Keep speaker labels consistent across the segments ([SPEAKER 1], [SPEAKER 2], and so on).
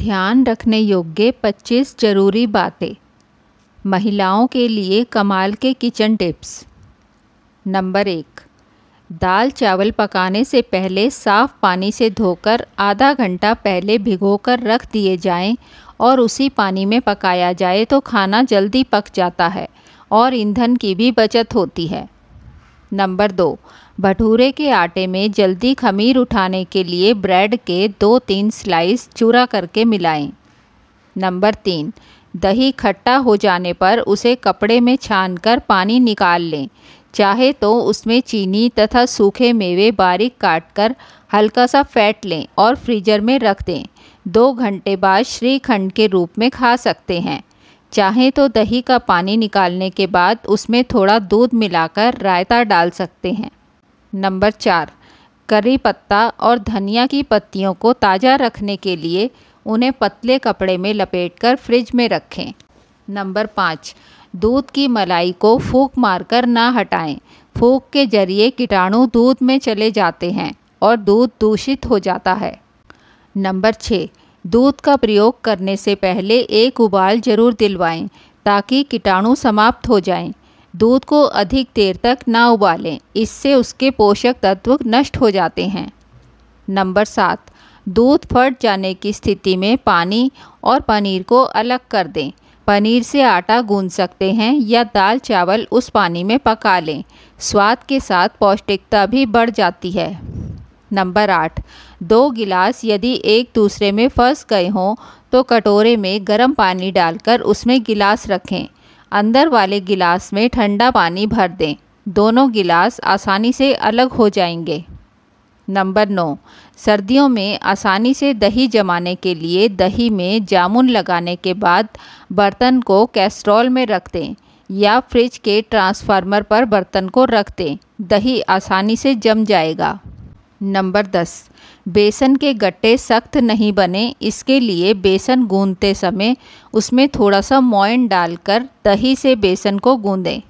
[SPEAKER 1] ध्यान रखने योग्य 25 जरूरी बातें महिलाओं के लिए कमाल के किचन टिप्स नंबर एक दाल चावल पकाने से पहले साफ़ पानी से धोकर आधा घंटा पहले भिगोकर रख दिए जाएं और उसी पानी में पकाया जाए तो खाना जल्दी पक जाता है और ईंधन की भी बचत होती है नंबर दो भटूरे के आटे में जल्दी खमीर उठाने के लिए ब्रेड के दो तीन स्लाइस चूरा करके मिलाएं। नंबर तीन दही खट्टा हो जाने पर उसे कपड़े में छानकर पानी निकाल लें चाहे तो उसमें चीनी तथा सूखे मेवे बारीक काट कर हल्का सा फैट लें और फ्रीजर में रख दें दो घंटे बाद श्रीखंड के रूप में खा सकते हैं चाहें तो दही का पानी निकालने के बाद उसमें थोड़ा दूध मिलाकर रायता डाल सकते हैं नंबर चार करी पत्ता और धनिया की पत्तियों को ताज़ा रखने के लिए उन्हें पतले कपड़े में लपेटकर फ्रिज में रखें नंबर पाँच दूध की मलाई को फूक मारकर ना हटाएं फूक के जरिए कीटाणु दूध में चले जाते हैं और दूध दूषित हो जाता है नंबर छः दूध का प्रयोग करने से पहले एक उबाल जरूर दिलवाएं ताकि कीटाणु समाप्त हो जाएं। दूध को अधिक देर तक ना उबालें इससे उसके पोषक तत्व नष्ट हो जाते हैं नंबर सात दूध फट जाने की स्थिति में पानी और पनीर को अलग कर दें पनीर से आटा गूंद सकते हैं या दाल चावल उस पानी में पका लें स्वाद के साथ पौष्टिकता भी बढ़ जाती है नंबर आठ दो गिलास यदि एक दूसरे में फंस गए हों तो कटोरे में गर्म पानी डालकर उसमें गिलास रखें अंदर वाले गिलास में ठंडा पानी भर दें दोनों गिलास आसानी से अलग हो जाएंगे नंबर नौ सर्दियों में आसानी से दही जमाने के लिए दही में जामुन लगाने के बाद बर्तन को कैस्ट्रॉल में रख दें या फ्रिज के ट्रांसफार्मर पर बर्तन को रख दें दही आसानी से जम जाएगा नंबर दस बेसन के गट्टे सख्त नहीं बने इसके लिए बेसन गूंदते समय उसमें थोड़ा सा मोइन डालकर दही से बेसन को गूंदें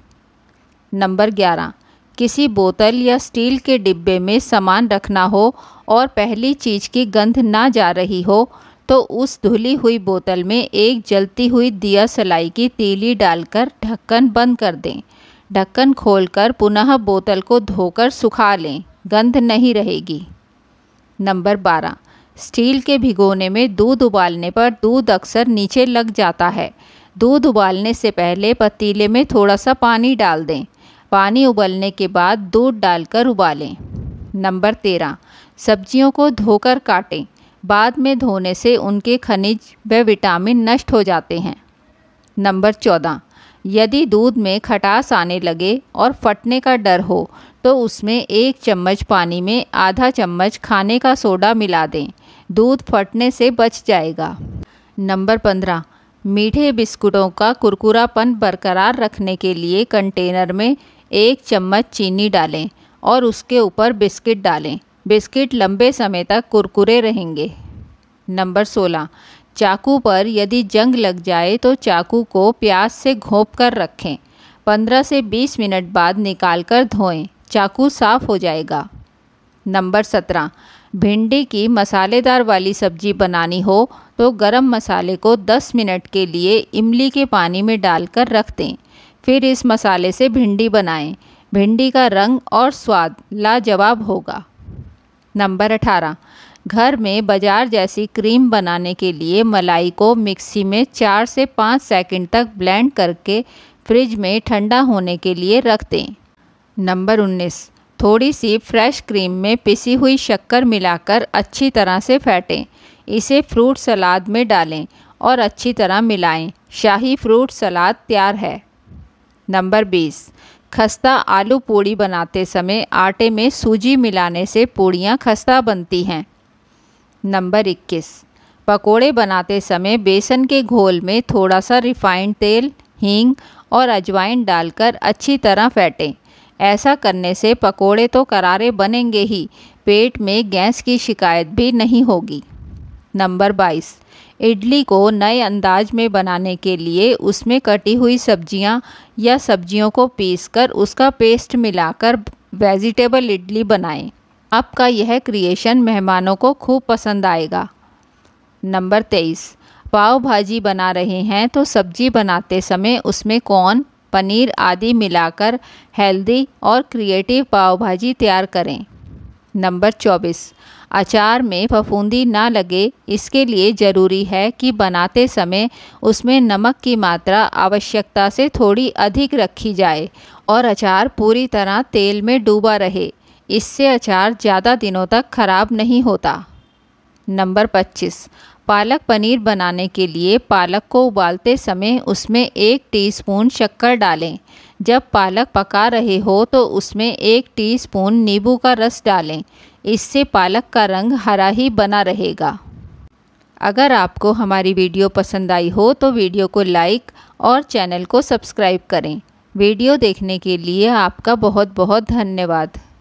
[SPEAKER 1] नंबर ग्यारह किसी बोतल या स्टील के डिब्बे में सामान रखना हो और पहली चीज़ की गंध ना जा रही हो तो उस धुली हुई बोतल में एक जलती हुई दिया सलाई की तीली डालकर ढक्कन बंद कर दें ढक्कन खोलकर पुनः बोतल को धोकर सुखा लें गंध नहीं रहेगी नंबर बारह स्टील के भिगोने में दूध उबालने पर दूध अक्सर नीचे लग जाता है दूध उबालने से पहले पतीले में थोड़ा सा पानी डाल दें पानी उबलने के बाद दूध डालकर उबालें नंबर तेरह सब्जियों को धोकर काटें बाद में धोने से उनके खनिज व विटामिन नष्ट हो जाते हैं नंबर चौदह यदि दूध में खटास आने लगे और फटने का डर हो तो उसमें एक चम्मच पानी में आधा चम्मच खाने का सोडा मिला दें दूध फटने से बच जाएगा नंबर पंद्रह मीठे बिस्कुटों का कुरकुरापन बरकरार रखने के लिए कंटेनर में एक चम्मच चीनी डालें और उसके ऊपर बिस्किट डालें बिस्किट लंबे समय तक कुरकुरे रहेंगे नंबर सोलह चाकू पर यदि जंग लग जाए तो चाकू को प्याज से घोंप कर रखें पंद्रह से बीस मिनट बाद निकाल कर धोएं चाकू साफ हो जाएगा नंबर सत्रह भिंडी की मसालेदार वाली सब्जी बनानी हो तो गरम मसाले को 10 मिनट के लिए इमली के पानी में डालकर रख दें फिर इस मसाले से भिंडी बनाएं। भिंडी का रंग और स्वाद लाजवाब होगा नंबर अठारह घर में बाजार जैसी क्रीम बनाने के लिए मलाई को मिक्सी में चार से पाँच सेकंड तक ब्लेंड करके फ्रिज में ठंडा होने के लिए रख दें नंबर 19 थोड़ी सी फ्रेश क्रीम में पिसी हुई शक्कर मिलाकर अच्छी तरह से फेंटें इसे फ्रूट सलाद में डालें और अच्छी तरह मिलाएं। शाही फ्रूट सलाद तैयार है नंबर 20 खस्ता आलू पूड़ी बनाते समय आटे में सूजी मिलाने से पूड़ियाँ खस्ता बनती हैं नंबर 21 पकोड़े बनाते समय बेसन के घोल में थोड़ा सा रिफाइंड तेल हींग और अजवाइन डालकर अच्छी तरह फेंटें ऐसा करने से पकोड़े तो करारे बनेंगे ही पेट में गैस की शिकायत भी नहीं होगी नंबर बाईस इडली को नए अंदाज में बनाने के लिए उसमें कटी हुई सब्जियां या सब्जियों को पीसकर उसका पेस्ट मिलाकर वेजिटेबल इडली बनाएं। आपका यह क्रिएशन मेहमानों को खूब पसंद आएगा नंबर तेईस पाव भाजी बना रहे हैं तो सब्जी बनाते समय उसमें कौन पनीर आदि मिलाकर हेल्दी और क्रिएटिव पाव भाजी तैयार करें नंबर चौबीस अचार में फफूंदी ना लगे इसके लिए ज़रूरी है कि बनाते समय उसमें नमक की मात्रा आवश्यकता से थोड़ी अधिक रखी जाए और अचार पूरी तरह तेल में डूबा रहे इससे अचार ज़्यादा दिनों तक खराब नहीं होता नंबर पच्चीस पालक पनीर बनाने के लिए पालक को उबालते समय उसमें एक टीस्पून शक्कर डालें जब पालक पका रहे हो तो उसमें एक टीस्पून नींबू का रस डालें इससे पालक का रंग हरा ही बना रहेगा अगर आपको हमारी वीडियो पसंद आई हो तो वीडियो को लाइक और चैनल को सब्सक्राइब करें वीडियो देखने के लिए आपका बहुत बहुत धन्यवाद